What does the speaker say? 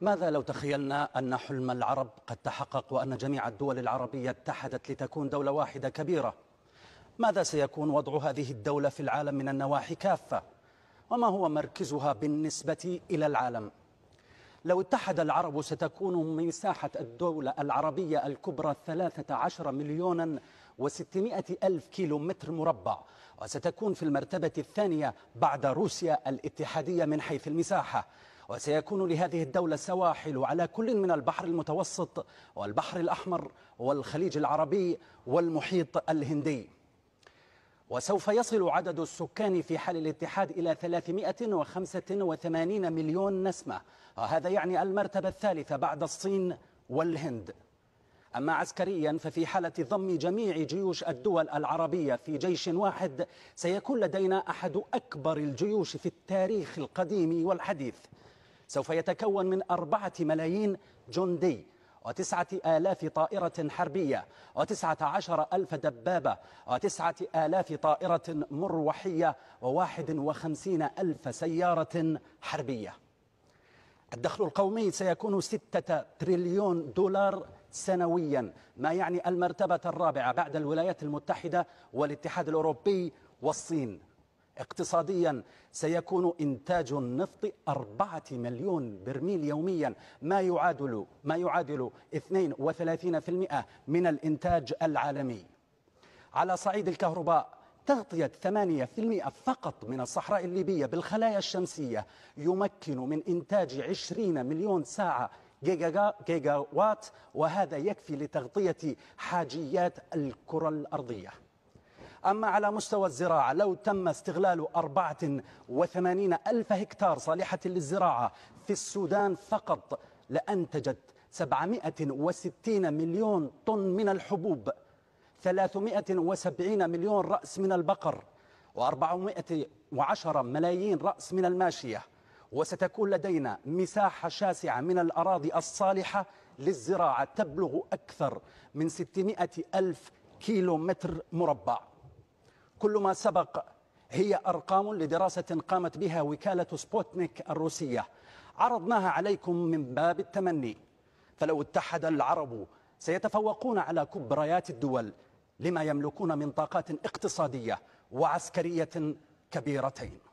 ماذا لو تخيلنا أن حلم العرب قد تحقق وأن جميع الدول العربية اتحدت لتكون دولة واحدة كبيرة ماذا سيكون وضع هذه الدولة في العالم من النواحي كافة وما هو مركزها بالنسبة إلى العالم لو اتحد العرب ستكون مساحة الدولة العربية الكبرى 13 مليونا و600 ألف كيلو متر مربع وستكون في المرتبة الثانية بعد روسيا الاتحادية من حيث المساحة وسيكون لهذه الدولة سواحل على كل من البحر المتوسط والبحر الأحمر والخليج العربي والمحيط الهندي وسوف يصل عدد السكان في حال الاتحاد إلى 385 مليون نسمة وهذا يعني المرتبة الثالثة بعد الصين والهند أما عسكريا ففي حالة ضم جميع جيوش الدول العربية في جيش واحد سيكون لدينا أحد أكبر الجيوش في التاريخ القديم والحديث سوف يتكون من أربعة ملايين جندي وتسعة آلاف طائرة حربية وتسعة عشر ألف دبابة وتسعة آلاف طائرة مروحية وواحد وخمسين ألف سيارة حربية الدخل القومي سيكون ستة تريليون دولار سنويا ما يعني المرتبة الرابعة بعد الولايات المتحدة والاتحاد الأوروبي والصين اقتصاديا سيكون إنتاج النفط أربعة مليون برميل يوميا ما يعادل ما يعادل 32% من الإنتاج العالمي على صعيد الكهرباء تغطية 8% فقط من الصحراء الليبية بالخلايا الشمسية يمكن من إنتاج 20 مليون ساعة جيجا, جيجا وات وهذا يكفي لتغطية حاجيات الكرة الأرضية أما على مستوى الزراعة لو تم استغلال 84 ألف هكتار صالحة للزراعة في السودان فقط لأنتجت 760 مليون طن من الحبوب 370 مليون رأس من البقر و410 ملايين رأس من الماشية وستكون لدينا مساحة شاسعة من الأراضي الصالحة للزراعة تبلغ أكثر من 600 ألف كيلو متر مربع كل ما سبق هي أرقام لدراسة قامت بها وكالة سبوتنيك الروسية عرضناها عليكم من باب التمني فلو اتحد العرب سيتفوقون على كبريات الدول لما يملكون من طاقات اقتصادية وعسكرية كبيرتين